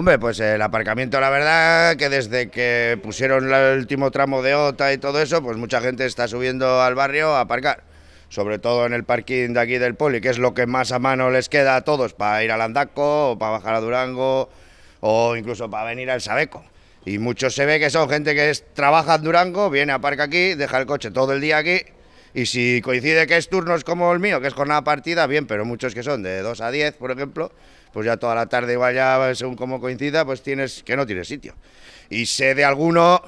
Hombre, pues el aparcamiento, la verdad, que desde que pusieron el último tramo de OTA y todo eso, pues mucha gente está subiendo al barrio a aparcar. Sobre todo en el parking de aquí del Poli, que es lo que más a mano les queda a todos para ir al Andaco, o para bajar a Durango, o incluso para venir al Sabeco. Y muchos se ve que son gente que trabaja en Durango, viene, aparca aquí, deja el coche todo el día aquí. Y si coincide que es turnos como el mío, que es jornada partida, bien, pero muchos que son de 2 a 10, por ejemplo, pues ya toda la tarde igual ya eh, según cómo coincida, pues tienes que no tienes sitio. Y sé de alguno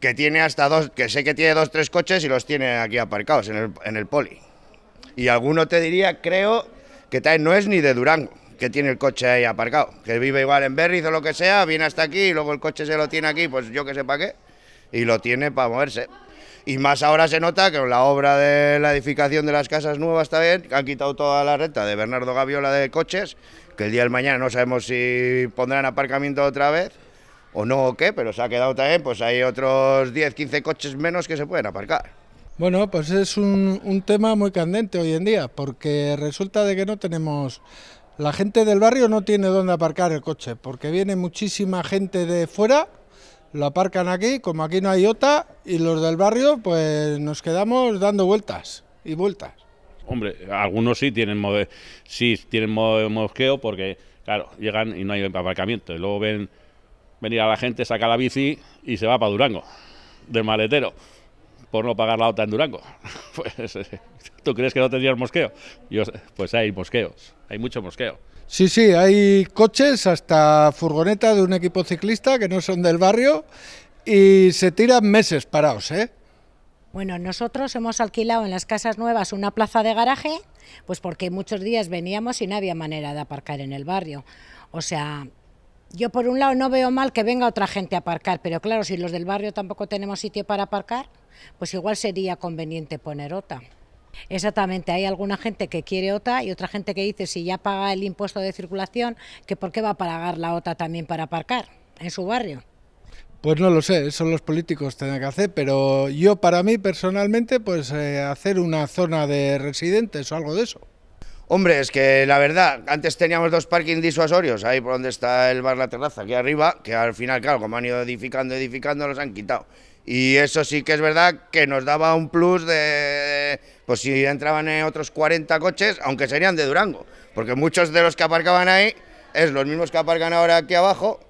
que tiene hasta dos, que sé que tiene dos, tres coches y los tiene aquí aparcados en el, poli. Y alguno te diría, creo, que tal no es ni de Durango, que tiene el coche ahí aparcado, que vive igual en Berriz o lo que sea, viene hasta aquí y luego el coche se lo tiene aquí, pues yo que sé para qué, y lo tiene para moverse. Y más ahora se nota que la obra de la edificación de las casas nuevas también, que han quitado toda la renta de Bernardo Gaviola de coches, que el día del mañana no sabemos si pondrán aparcamiento otra vez o no o qué, pero se ha quedado también, pues hay otros 10, 15 coches menos que se pueden aparcar. Bueno, pues es un, tema muy candente hoy en día, porque resulta de que no tenemos la gente del barrio no tiene dónde aparcar el coche, porque viene muchísima gente de fuera, lo aparcan aquí, como aquí no hay otra, y los del barrio pues nos quedamos dando vueltas y vueltas. Hombre, algunos sí tienen modo de, tienen mosqueo porque, claro, llegan y no hay aparcamiento. Y luego ven venir a la gente, saca la bici y se va para Durango, del maletero, por no pagar la OTA en Durango. Pues, ¿tú crees que no tendrías mosqueo? pues hay mosqueos, hay mucho mosqueo. Sí, sí, hay coches, hasta furgoneta de un equipo ciclista que no son del barrio y se tiran meses parados, ¿eh? Bueno, nosotros hemos alquilado en las casas nuevas una plaza de garaje, pues porque muchos días veníamos y no había manera de aparcar en el barrio. O sea, yo por un lado no veo mal que venga otra gente a aparcar, pero claro, si los del barrio tampoco tenemos sitio para aparcar, pues igual sería conveniente poner otra. Exactamente, hay alguna gente que quiere OTA y otra gente que dice si ya paga el impuesto de circulación, que por qué va a pagar la OTA también para aparcar en su barrio. Pues no lo sé, eso los políticos tienen que hacer, pero yo para mí personalmente, pues eh, hacer una zona de residentes o algo de eso. Hombre, es que la verdad, antes teníamos dos parkings disuasorios, ahí por donde está el bar La Terraza, aquí arriba, que al final, claro, como han ido edificando, edificando, los han quitado. Y eso sí que es verdad que nos daba un plus de, pues si entraban eh, otros 40 coches, aunque serían de Durango, porque muchos de los que aparcaban ahí es los mismos que aparcan ahora aquí abajo,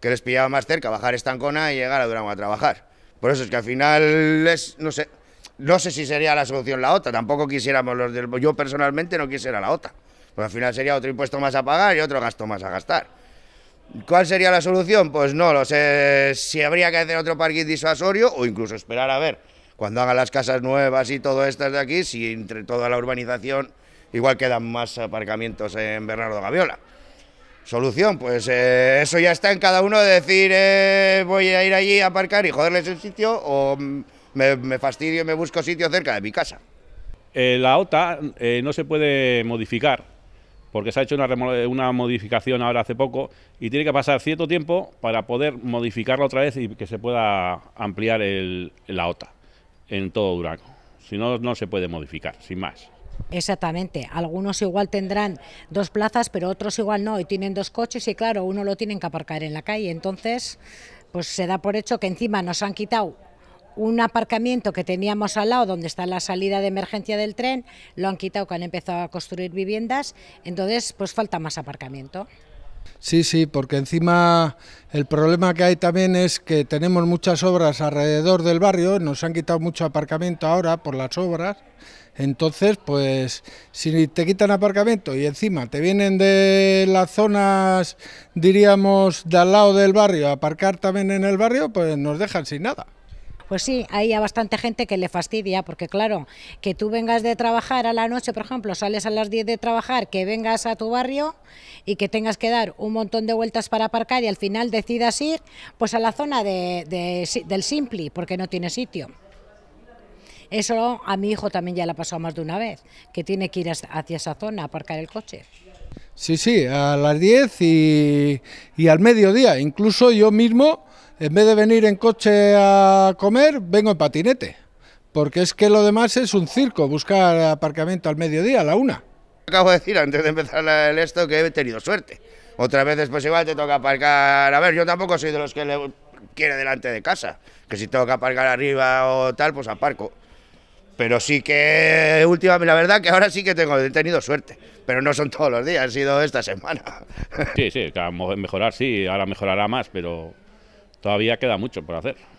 que les pillaba más cerca bajar Estancona y llegar a Durango a trabajar. Por eso es que al final es, no sé, no sé si sería la solución la otra... tampoco quisiéramos los del, yo personalmente no quisiera la otra... porque al final sería otro impuesto más a pagar y otro gasto más a gastar. ¿Cuál sería la solución? Pues no lo sé, si habría que hacer otro parque disuasorio o incluso esperar a ver cuando hagan las casas nuevas y todo estas de aquí, si entre toda la urbanización igual quedan más aparcamientos en Bernardo Gaviola. Solución, pues eh, eso ya está en cada uno de decir eh, voy a ir allí a aparcar y joderles el sitio o me, fastidio y me busco sitio cerca de mi casa. Eh, la OTA no se puede modificar porque se ha hecho una, una, modificación ahora hace poco y tiene que pasar cierto tiempo para poder modificarla otra vez y que se pueda ampliar la OTA en todo Durango. Si no, no se puede modificar, sin más. Exactamente, algunos igual tendrán dos plazas, pero otros igual no, y tienen dos coches y claro, uno lo tienen que aparcar en la calle, entonces pues se da por hecho que encima nos han quitado un aparcamiento que teníamos al lado donde está la salida de emergencia del tren, lo han quitado que han empezado a construir viviendas, entonces pues falta más aparcamiento. Sí, sí, porque encima el problema que hay también es que tenemos muchas obras alrededor del barrio, nos han quitado mucho aparcamiento ahora por las obras, entonces pues si te quitan aparcamiento y encima te vienen de las zonas, diríamos, de al lado del barrio, a aparcar también en el barrio, pues nos dejan sin nada. Pues sí, hay a bastante gente que le fastidia, porque claro, que tú vengas de trabajar a la noche, por ejemplo, sales a las 10 de trabajar, que vengas a tu barrio y que tengas que dar un montón de vueltas para aparcar y al final decidas ir pues a la zona de, del Simpli, porque no tiene sitio. Eso a mi hijo también ya le ha pasado más de una vez, que tiene que ir hacia esa zona a aparcar el coche. Sí, sí, a las 10 y al mediodía. Incluso yo mismo en vez de venir en coche a comer, vengo en patinete. Porque es que lo demás es un circo, buscar aparcamiento al mediodía, a la una. Acabo de decir antes de empezar esto que he tenido suerte. Otra vez después igual te toca aparcar. A ver, yo tampoco soy de los que le quiere delante de casa. Que si tengo que aparcar arriba o tal, pues aparco. Pero sí que últimamente, la verdad que ahora sí que tengo, he tenido suerte. Pero no son todos los días, ha sido esta semana. Sí, sí, mejorar sí, ahora mejorará más, pero todavía queda mucho por hacer.